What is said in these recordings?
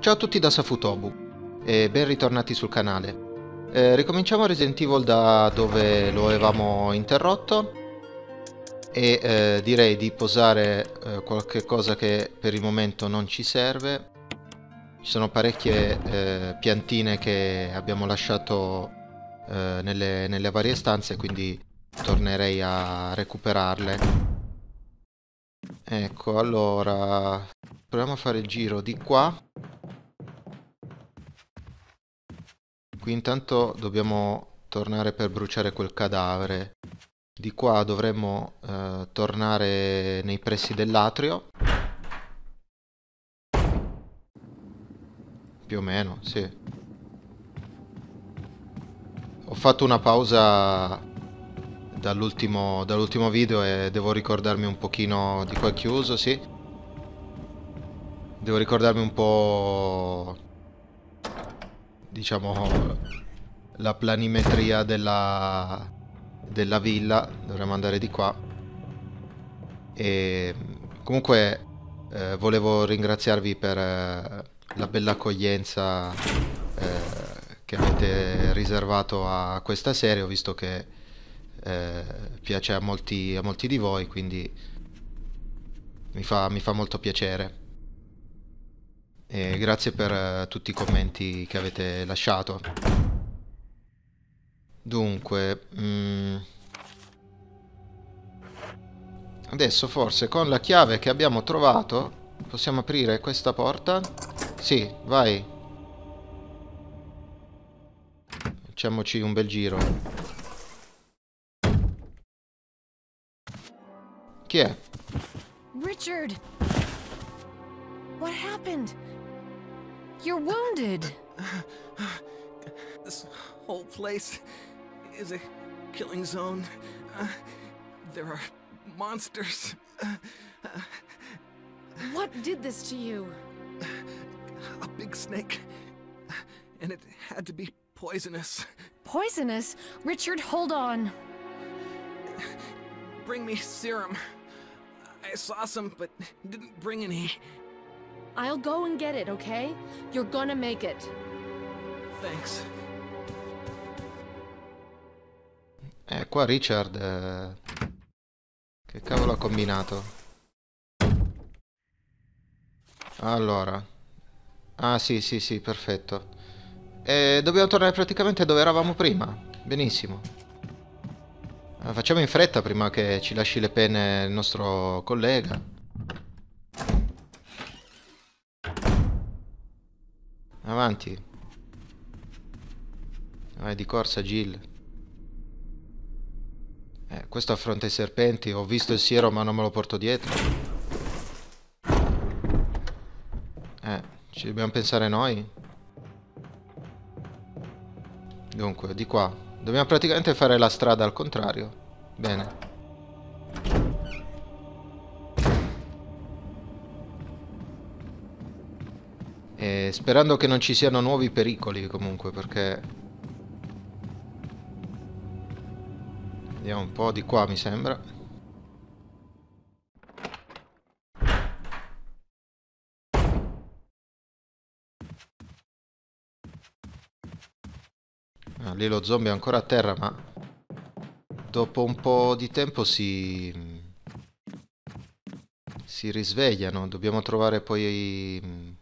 Ciao a tutti da Safutobu e ben ritornati sul canale. Eh, ricominciamo Resident Evil da dove lo avevamo interrotto e eh, direi di posare eh, qualche cosa che per il momento non ci serve. Ci sono parecchie eh, piantine che abbiamo lasciato eh, nelle, nelle varie stanze quindi tornerei a recuperarle Ecco, allora... Proviamo a fare il giro di qua. Qui intanto dobbiamo tornare per bruciare quel cadavere. Di qua dovremmo eh, tornare nei pressi dell'atrio. Più o meno, sì. Ho fatto una pausa dall'ultimo dall video e devo ricordarmi un pochino di qua chiuso, sì. Devo ricordarmi un po' diciamo la planimetria della, della villa, dovremmo andare di qua. E comunque eh, volevo ringraziarvi per eh, la bella accoglienza eh, che avete riservato a questa serie, ho visto che eh, piace a molti, a molti, di voi, quindi mi fa, mi fa molto piacere. E grazie per eh, tutti i commenti che avete lasciato. Dunque... Mm, adesso forse con la chiave che abbiamo trovato possiamo aprire questa porta. Sì, vai. Facciamoci un bel giro. yeah. Richard! What happened? You're wounded. This whole place is a killing zone. Uh, there are monsters. what did this to you? A big snake. And it had to be poisonous. Poisonous? Richard, hold on. Bring me serum. I saw some, but didn't bring any. I'll go and get it, okay? You're gonna make it. Thanks. Eh, qua Richard... Eh... Che cavolo ha combinato? Allora... Ah, sì, sì, sì, perfetto. E eh, dobbiamo tornare praticamente dove eravamo prima. Benissimo. Eh, facciamo in fretta prima che ci lasci le pene il nostro collega. Avanti. Vai di corsa, Jill. Eh, questo affronta i serpenti. Ho visto il siero ma non me lo porto dietro. Eh, ci dobbiamo pensare noi. Dunque, di qua. Dobbiamo praticamente fare la strada al contrario. Bene. E sperando che non ci siano nuovi pericoli comunque perché... Vediamo un po' di qua mi sembra. Ah, lì lo zombie è ancora a terra, ma dopo un po' di tempo si... si risvegliano. Dobbiamo trovare poi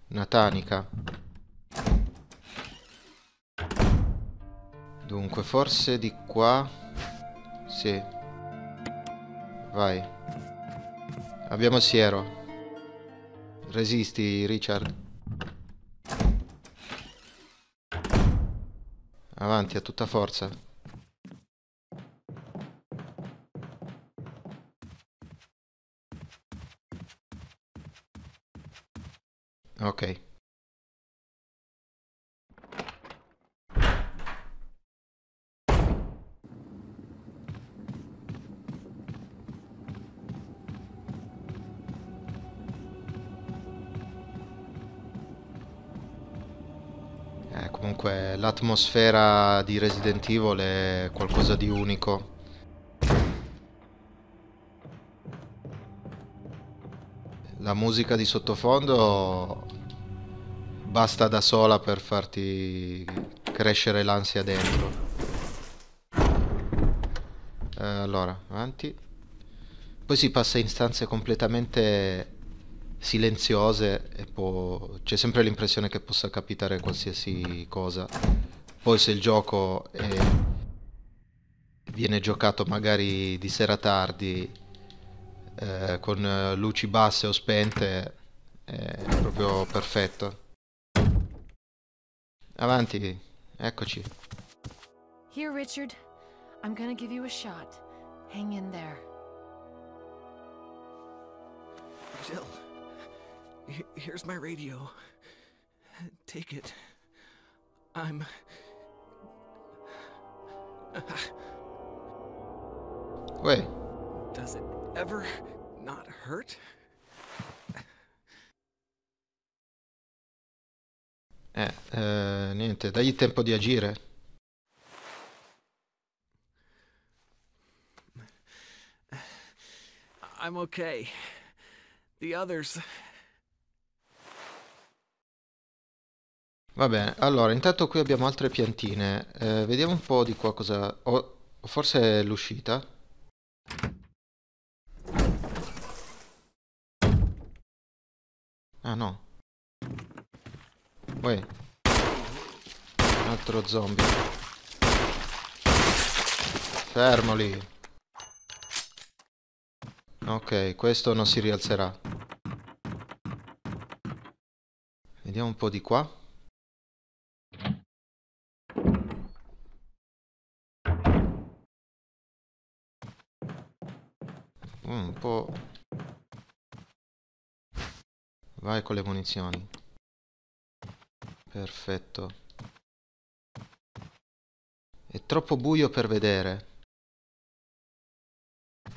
una mm, tanica. Dunque, forse di qua... Sì. Vai. Abbiamo siero. Resisti, Richard. Avanti a tutta forza. Ok. comunque l'atmosfera di Resident Evil è qualcosa di unico. La musica di sottofondo basta da sola per farti crescere l'ansia dentro. Eh, allora, avanti. Poi si passa in stanze completamente silenziose e può... c'è sempre l'impressione che possa capitare qualsiasi cosa. Poi se il gioco è... viene giocato magari di sera tardi eh, con eh, luci basse o spente è proprio perfetto. Avanti, eccoci. Here Richard, I'm gonna give you a shot. Hang in there. Jill. Here's my radio. Take it. I'm. Wait. Does it ever not hurt? Eh, eh, niente, dagli tempo di agire. I'm okay. The others, Va bene, allora intanto qui abbiamo altre piantine. Eh, vediamo un po' di qua cosa... Oh, forse è l'uscita. Ah no. Uè. Un altro zombie. Fermo lì. Ok, questo non si rialzerà. Vediamo un po' di qua. tempo vai con le munizioni perfetto è troppo buio per vedere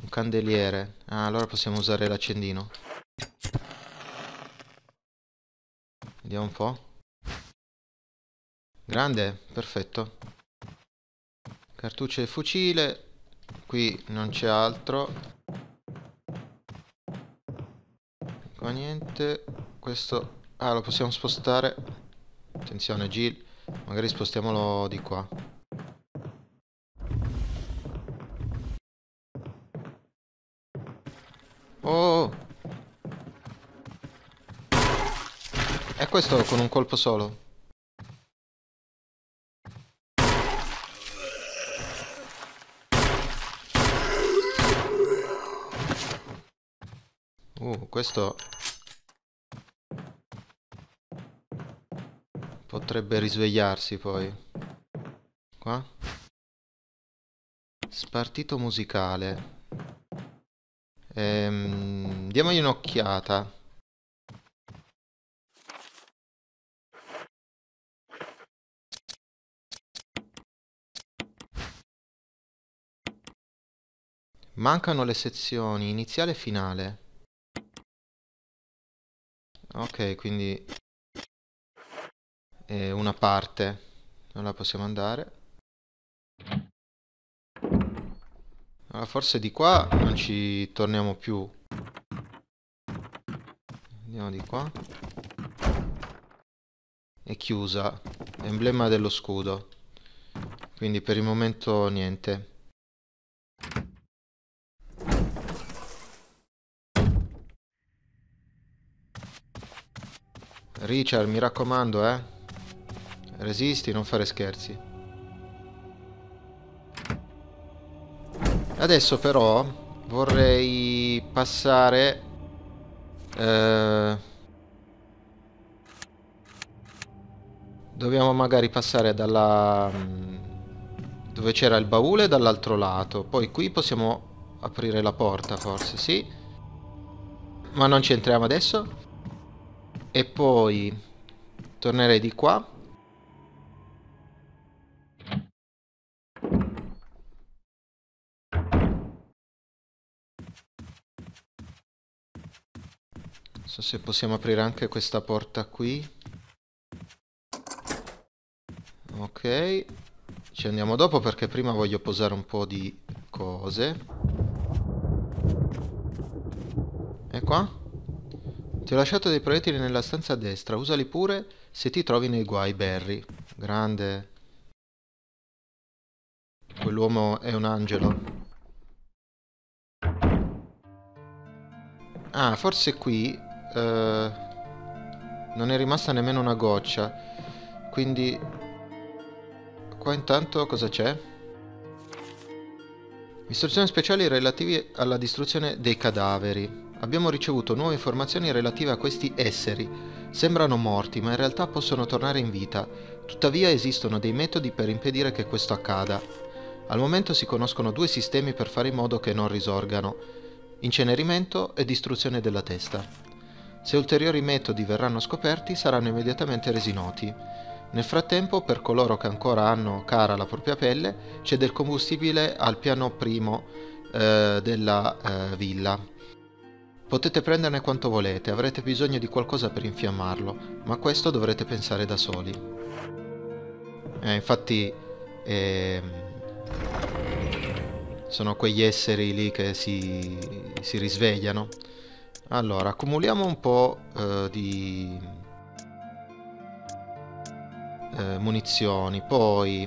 un candeliere ah allora possiamo usare l'accendino vediamo un po' grande perfetto Cartuccia e fucile qui non c'è altro qua ecco, niente questo ah lo possiamo spostare attenzione Gil magari spostiamolo di qua oh è questo con un colpo solo questo potrebbe risvegliarsi poi. Qua? Spartito musicale. Ehm, diamogli un'occhiata. Mancano le sezioni iniziale e finale ok quindi è una parte non la possiamo andare allora forse di qua non ci torniamo più andiamo di qua è chiusa emblema dello scudo quindi per il momento niente Richard, mi raccomando, eh. Resisti, non fare scherzi. Adesso però vorrei passare... Eh, dobbiamo magari passare dalla... Mm, dove c'era il baule dall'altro lato. Poi qui possiamo aprire la porta forse, sì. Ma non ci entriamo adesso? e poi tornerei di qua non so se possiamo aprire anche questa porta qui ok ci andiamo dopo perché prima voglio posare un po' di cose e qua ti ho lasciato dei proiettili nella stanza a destra, usali pure se ti trovi nei guai, Barry. Grande. Quell'uomo è un angelo. Ah, forse qui uh, non è rimasta nemmeno una goccia. Quindi... Qua intanto cosa c'è? Istruzioni speciali relative alla distruzione dei cadaveri abbiamo ricevuto nuove informazioni relative a questi esseri. Sembrano morti, ma in realtà possono tornare in vita. Tuttavia esistono dei metodi per impedire che questo accada. Al momento si conoscono due sistemi per fare in modo che non risorgano. Incenerimento e distruzione della testa. Se ulteriori metodi verranno scoperti saranno immediatamente resi noti. Nel frattempo, per coloro che ancora hanno cara la propria pelle, c'è del combustibile al piano primo eh, della eh, villa. Potete prenderne quanto volete, avrete bisogno di qualcosa per infiammarlo, ma questo dovrete pensare da soli. Eh, infatti... Ehm sono quegli esseri lì che si, si risvegliano. Allora, accumuliamo un po' eh, di eh, munizioni, poi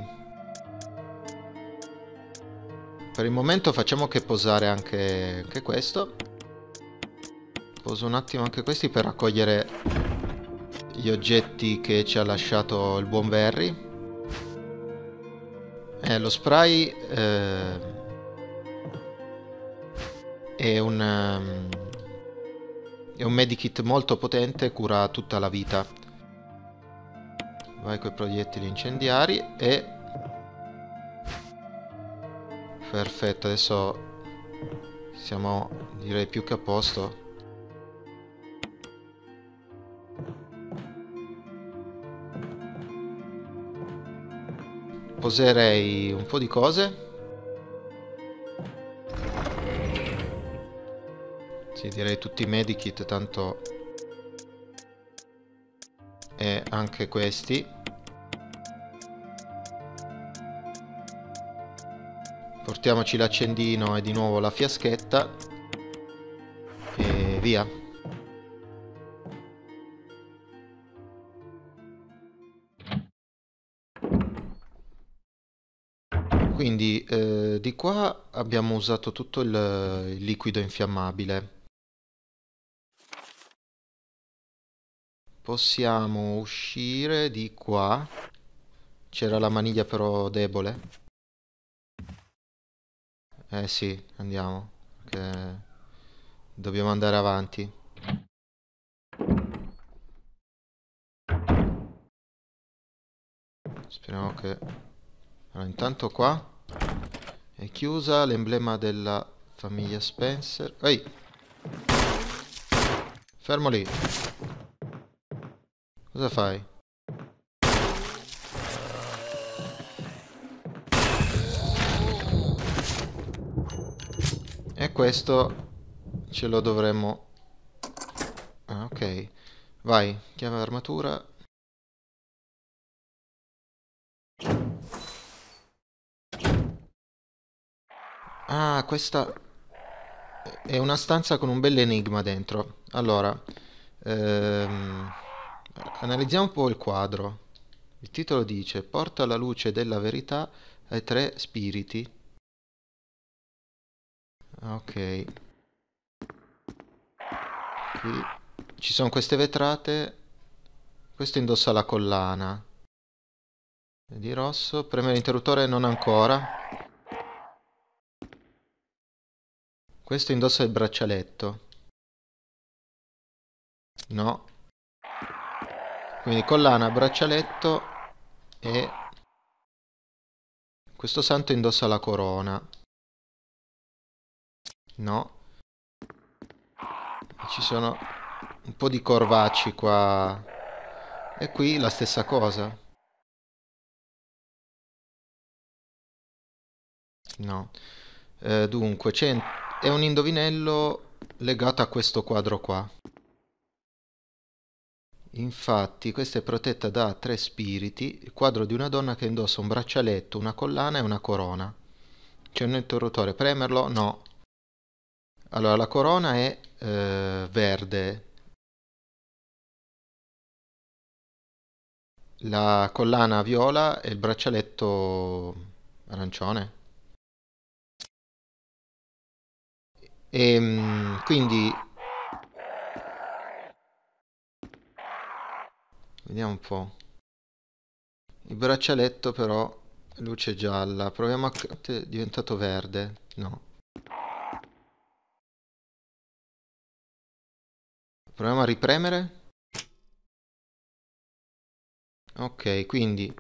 per il momento facciamo che posare anche, anche questo. Poso un attimo anche questi per raccogliere gli oggetti che ci ha lasciato il buon Barry. Eh, lo spray eh, è un... Ehm, è un medikit molto potente, cura tutta la vita. Vai coi proiettili incendiari e... Perfetto, adesso siamo direi più che a posto. poserei un po' di cose. Sì, direi tutti i medikit, tanto... E anche questi. Portiamoci l'accendino e di nuovo la fiaschetta. E via. quindi eh, di qua abbiamo usato tutto il, il liquido infiammabile. Possiamo uscire di qua. C'era la maniglia però debole. Eh sì, andiamo. Perché dobbiamo andare avanti. Speriamo che... Allora, intanto qua è chiusa l'emblema della famiglia Spencer. Ehi! Fermo lì. Cosa fai? E questo ce lo dovremmo... Ah, ok. Vai, chiave armatura, Ah, questa è una stanza con un bel enigma dentro. Allora, ehm, analizziamo un po' il quadro. Il titolo dice Porta la luce della verità ai tre spiriti. Ok. Qui ci sono queste vetrate. Questo indossa la collana. Di rosso. Preme l'interruttore non ancora. Questo indossa il braccialetto. No. Quindi collana, braccialetto e... Questo santo indossa la corona. No. Ci sono un po' di corvacci qua. E qui la stessa cosa. No. Eh, dunque, 100 è un indovinello legato a questo quadro qua. Infatti, questa è protetta da tre spiriti, il quadro di una donna che indossa un braccialetto, una collana e una corona. C'è un interruttore, premerlo? No. Allora, la corona è eh, verde. La collana viola e il braccialetto arancione. E, ehm, quindi vediamo un po'. Il braccialetto però luce gialla. Proviamo a è diventato verde. No. Proviamo a ripremere. Ok, quindi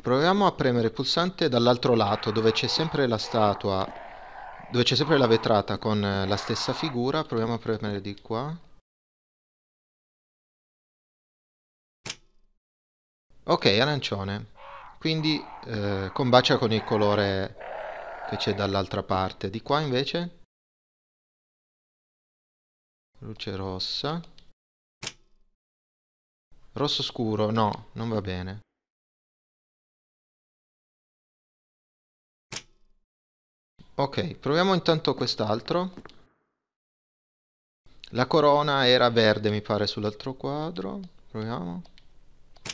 proviamo a premere il pulsante dall'altro lato dove c'è sempre la statua dove c'è sempre la vetrata con eh, la stessa figura, proviamo a premere di qua. Ok, arancione. Quindi eh, combacia con il colore che c'è dall'altra parte. Di qua invece? Luce rossa. Rosso scuro, no, non va bene. Ok, proviamo intanto quest'altro. La corona era verde, mi pare, sull'altro quadro. Proviamo.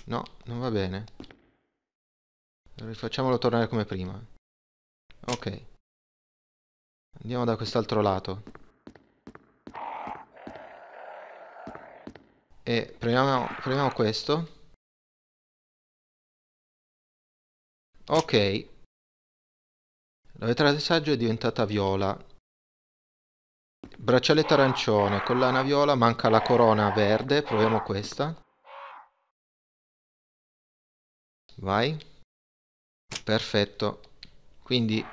No, non va bene. Rifacciamolo tornare come prima. Ok. Andiamo da quest'altro lato. E proviamo, premiamo questo. Ok, la vetrata di saggio è diventata viola. Braccialetto arancione, collana viola, manca la corona verde, proviamo questa. Vai. Perfetto. Quindi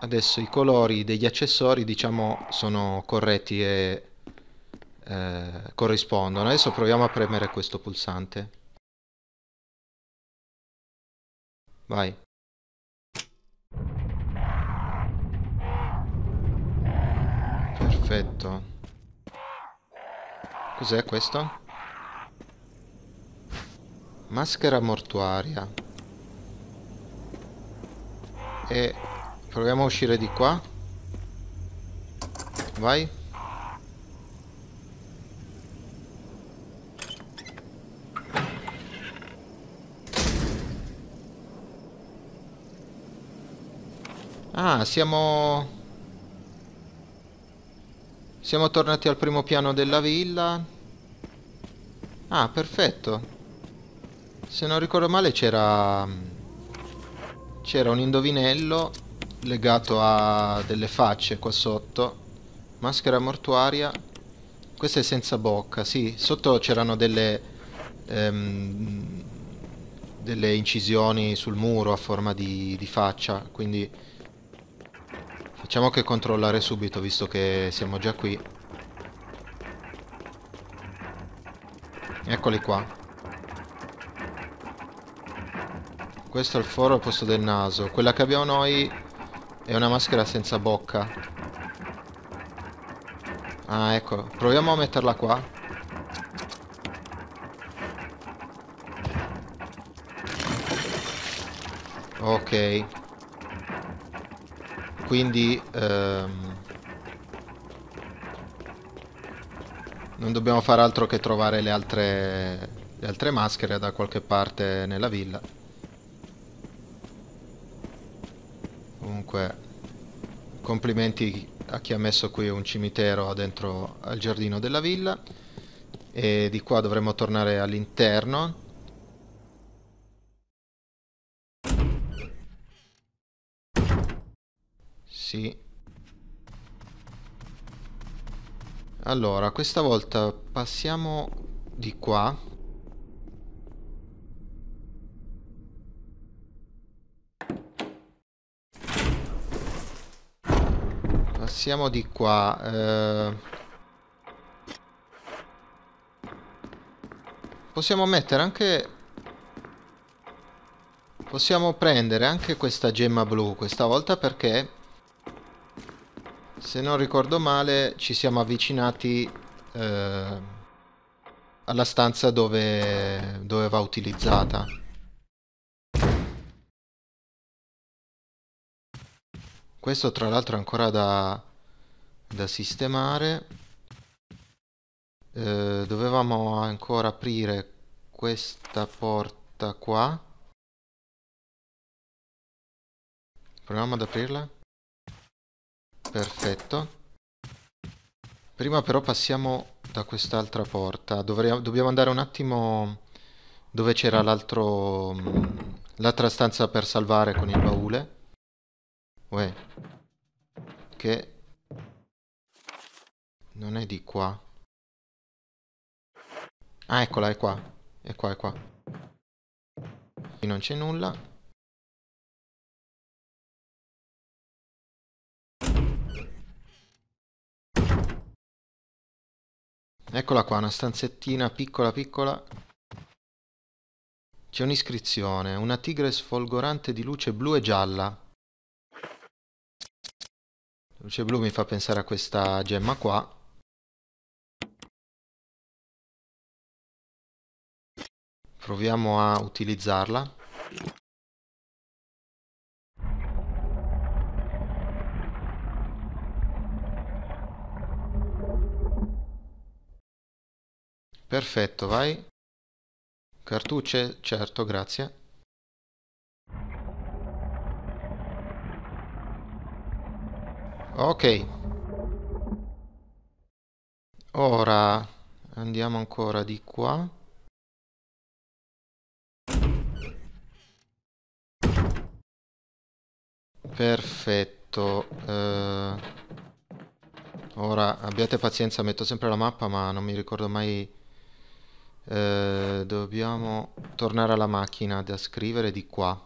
adesso i colori degli accessori diciamo sono corretti e eh, corrispondono. Adesso proviamo a premere questo pulsante. Vai. Perfetto. Cos'è questo? Maschera mortuaria. E proviamo a uscire di qua. Vai. Ah, siamo... Siamo tornati al primo piano della villa. Ah, perfetto. Se non ricordo male c'era... C'era un indovinello legato a delle facce qua sotto. Maschera mortuaria. Questa è senza bocca, sì. Sotto c'erano delle... Ehm, delle incisioni sul muro a forma di, di faccia, quindi Facciamo che controllare subito, visto che siamo già qui. Eccoli qua. Questo è il foro al posto del naso. Quella che abbiamo noi è una maschera senza bocca. Ah, ecco. Proviamo a metterla qua. Ok quindi ehm, non dobbiamo fare altro che trovare le altre, le altre maschere da qualche parte nella villa. Comunque, complimenti a chi ha messo qui un cimitero dentro al giardino della villa. E di qua dovremmo tornare all'interno Sì. Allora, questa volta passiamo di qua. Passiamo di qua. Eh... Possiamo mettere anche possiamo prendere anche questa gemma blu questa volta perché se non ricordo male ci siamo avvicinati eh, alla stanza dove, dove va utilizzata questo tra l'altro è ancora da, da sistemare eh, dovevamo ancora aprire questa porta qua proviamo ad aprirla Perfetto. Prima però passiamo da quest'altra porta. Dovrei, dobbiamo andare un attimo dove c'era l'altro... Mm, l'altra stanza per salvare con il baule. Uè. Che... Non è di qua. Ah, eccola, è qua. È qua, è qua. Qui non c'è nulla. Eccola qua, una stanzettina piccola piccola. C'è un'iscrizione, una tigre sfolgorante di luce blu e gialla. Luce blu mi fa pensare a questa gemma qua. Proviamo a utilizzarla. Perfetto, vai. Cartucce? Certo, grazie. Ok. Ora andiamo ancora di qua. Perfetto. Eh, ora abbiate pazienza, metto sempre la mappa ma non mi ricordo mai eh, dobbiamo tornare alla macchina da scrivere di qua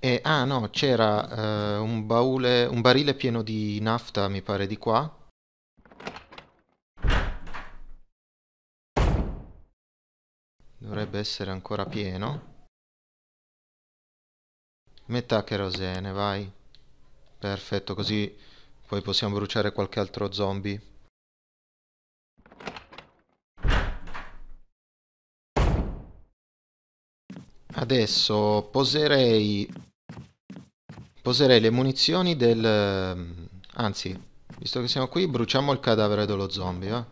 e eh, ah no c'era eh, un baule un barile pieno di nafta mi pare di qua dovrebbe essere ancora pieno metà cherosene, vai. Perfetto, così poi possiamo bruciare qualche altro zombie. Adesso poserei... Poserei le munizioni del... Anzi, visto che siamo qui, bruciamo il cadavere dello zombie, eh?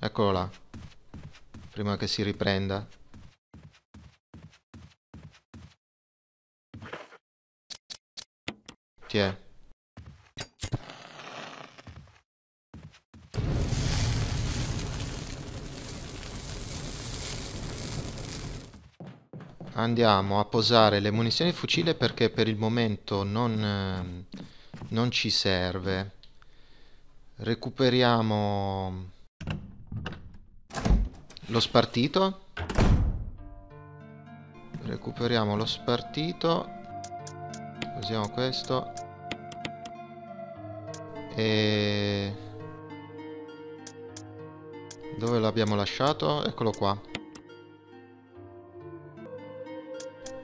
Eccolo là. Prima che si riprenda. Grazie. Andiamo a posare le munizioni fucile perché per il momento non, ehm, non ci serve. Recuperiamo lo spartito. Recuperiamo lo spartito. Usiamo questo. E... Dove l'abbiamo lasciato? Eccolo qua.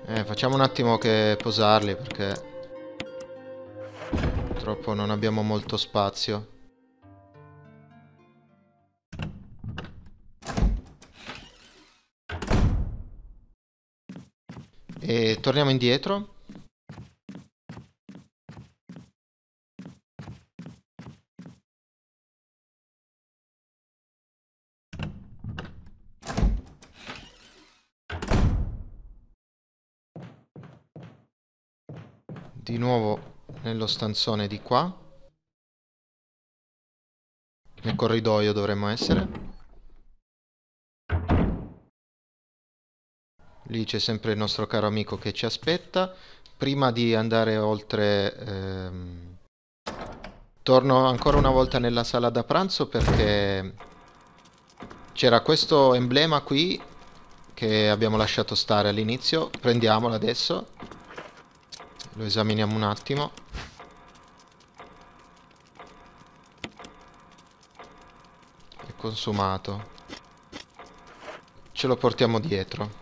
Eh, facciamo un attimo che posarli perché purtroppo non abbiamo molto spazio. E torniamo indietro di nuovo nello stanzone di qua. Nel corridoio dovremmo essere. Lì c'è sempre il nostro caro amico che ci aspetta. Prima di andare oltre... Ehm, torno ancora una volta nella sala da pranzo perché c'era questo emblema qui che abbiamo lasciato stare all'inizio. Prendiamolo adesso lo esaminiamo un attimo è consumato ce lo portiamo dietro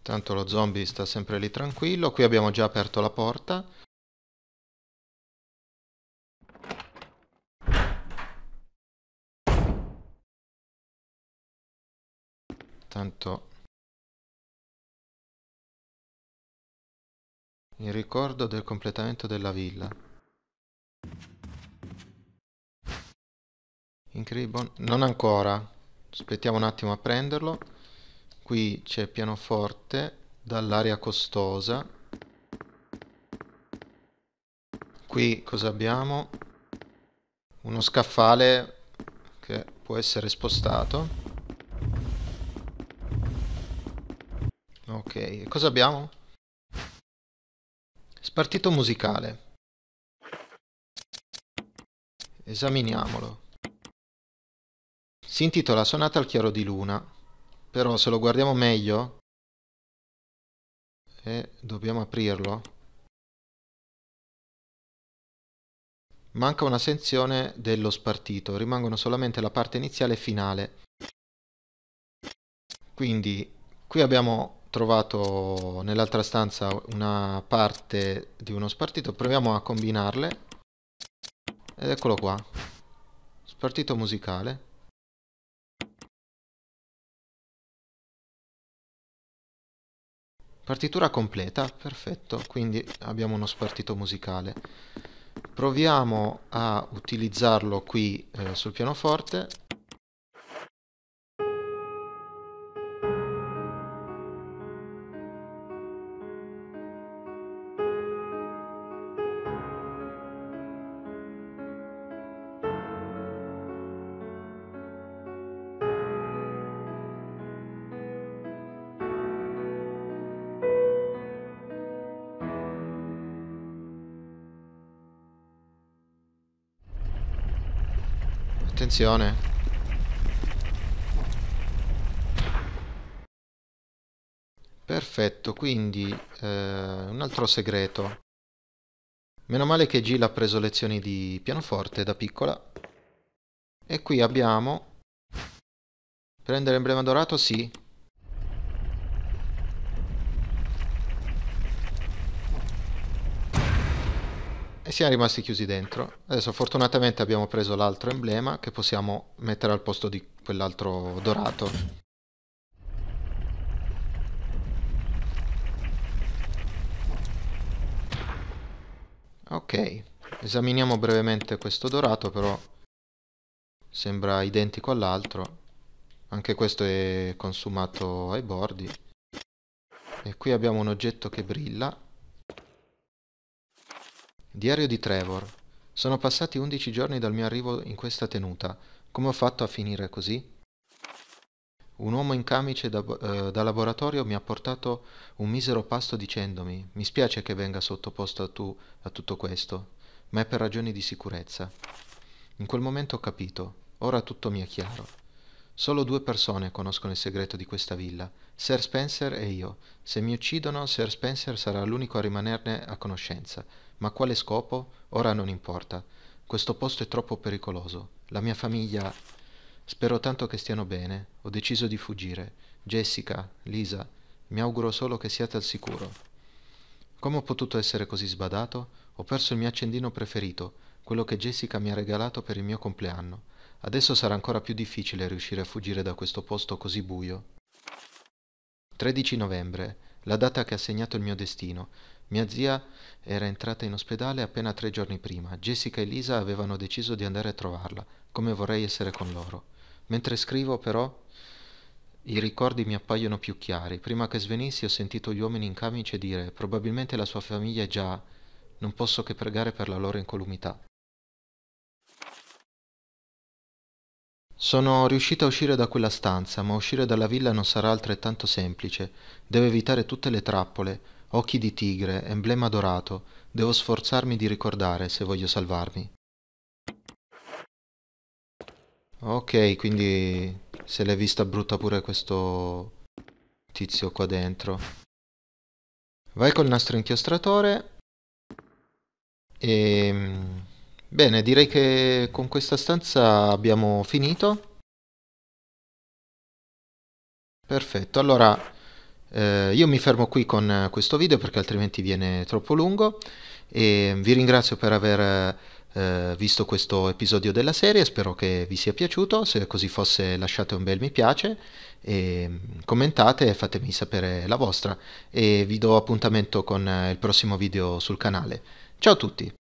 tanto lo zombie sta sempre lì tranquillo qui abbiamo già aperto la porta tanto in ricordo del completamento della villa. In boh, non ancora, aspettiamo un attimo a prenderlo. Qui c'è pianoforte dall'aria costosa. Qui cosa abbiamo? Uno scaffale che può essere spostato. Ok, cosa abbiamo? Spartito musicale. Esaminiamolo. Si intitola Sonata al chiaro di luna, però se lo guardiamo meglio e eh, dobbiamo aprirlo, manca una sezione dello spartito, rimangono solamente la parte iniziale e finale. Quindi qui abbiamo trovato nell'altra stanza una parte di uno spartito, proviamo a combinarle. Ed eccolo qua. Spartito musicale. Partitura completa, perfetto, quindi abbiamo uno spartito musicale. Proviamo a utilizzarlo qui eh, sul pianoforte. attenzione perfetto quindi eh, un altro segreto meno male che Jill ha preso lezioni di pianoforte da piccola e qui abbiamo prendere emblema dorato sì e siamo rimasti chiusi dentro. Adesso fortunatamente abbiamo preso l'altro emblema che possiamo mettere al posto di quell'altro dorato. Ok, esaminiamo brevemente questo dorato però sembra identico all'altro. Anche questo è consumato ai bordi. E qui abbiamo un oggetto che brilla Diario di Trevor. Sono passati undici giorni dal mio arrivo in questa tenuta. Come ho fatto a finire così? Un uomo in camice da, eh, da laboratorio mi ha portato un misero pasto dicendomi mi spiace che venga sottoposto a, tu, a tutto questo, ma è per ragioni di sicurezza. In quel momento ho capito, ora tutto mi è chiaro. Solo due persone conoscono il segreto di questa villa, Sir Spencer e io. Se mi uccidono, Sir Spencer sarà l'unico a rimanerne a conoscenza. Ma quale scopo? Ora non importa. Questo posto è troppo pericoloso. La mia famiglia... Spero tanto che stiano bene. Ho deciso di fuggire. Jessica, Lisa, mi auguro solo che siate al sicuro. Come ho potuto essere così sbadato? Ho perso il mio accendino preferito, quello che Jessica mi ha regalato per il mio compleanno. Adesso sarà ancora più difficile riuscire a fuggire da questo posto così buio. 13 novembre, la data che ha segnato il mio destino, mia zia era entrata in ospedale appena tre giorni prima. Jessica e Lisa avevano deciso di andare a trovarla, come vorrei essere con loro. Mentre scrivo, però, i ricordi mi appaiono più chiari. Prima che svenissi ho sentito gli uomini in camice dire probabilmente la sua famiglia è già... Non posso che pregare per la loro incolumità. Sono riuscita a uscire da quella stanza, ma uscire dalla villa non sarà altrettanto semplice. Devo evitare tutte le trappole, occhi di tigre emblema dorato devo sforzarmi di ricordare se voglio salvarmi ok quindi se l'è vista brutta pure questo tizio qua dentro vai col nastro inchiostratore e ehm, bene direi che con questa stanza abbiamo finito perfetto allora eh, io mi fermo qui con eh, questo video perché altrimenti viene troppo lungo e vi ringrazio per aver eh, visto questo episodio della serie, spero che vi sia piaciuto, se così fosse lasciate un bel mi piace e commentate e fatemi sapere la vostra e vi do appuntamento con eh, il prossimo video sul canale. Ciao a tutti!